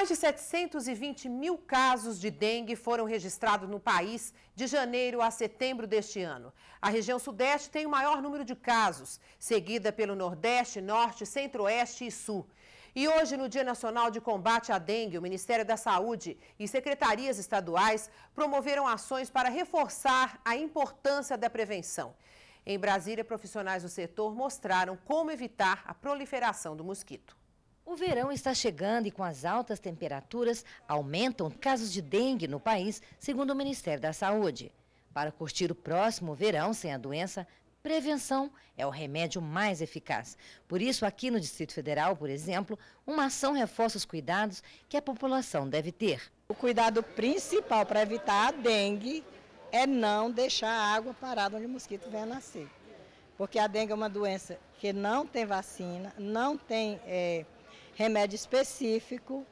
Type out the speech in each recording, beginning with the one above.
Mais de 720 mil casos de dengue foram registrados no país de janeiro a setembro deste ano. A região sudeste tem o maior número de casos, seguida pelo nordeste, norte, centro-oeste e sul. E hoje, no Dia Nacional de Combate à Dengue, o Ministério da Saúde e secretarias estaduais promoveram ações para reforçar a importância da prevenção. Em Brasília, profissionais do setor mostraram como evitar a proliferação do mosquito. O verão está chegando e com as altas temperaturas aumentam casos de dengue no país, segundo o Ministério da Saúde. Para curtir o próximo verão sem a doença, prevenção é o remédio mais eficaz. Por isso, aqui no Distrito Federal, por exemplo, uma ação reforça os cuidados que a população deve ter. O cuidado principal para evitar a dengue é não deixar a água parada onde o mosquito venha nascer. Porque a dengue é uma doença que não tem vacina, não tem. É remédio específico.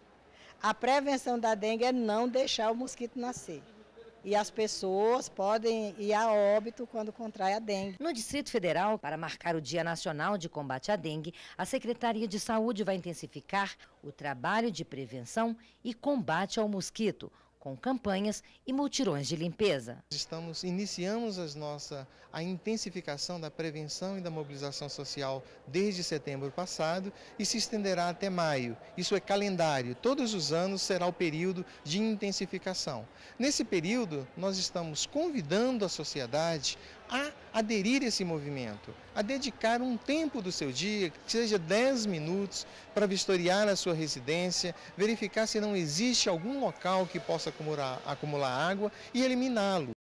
A prevenção da dengue é não deixar o mosquito nascer. E as pessoas podem ir a óbito quando contrai a dengue. No Distrito Federal, para marcar o Dia Nacional de Combate à Dengue, a Secretaria de Saúde vai intensificar o trabalho de prevenção e combate ao mosquito com campanhas e multirões de limpeza. Estamos iniciamos as nossa a intensificação da prevenção e da mobilização social desde setembro passado e se estenderá até maio. Isso é calendário. Todos os anos será o período de intensificação. Nesse período, nós estamos convidando a sociedade a aderir a esse movimento, a dedicar um tempo do seu dia, que seja 10 minutos, para vistoriar a sua residência, verificar se não existe algum local que possa acumular, acumular água e eliminá-lo.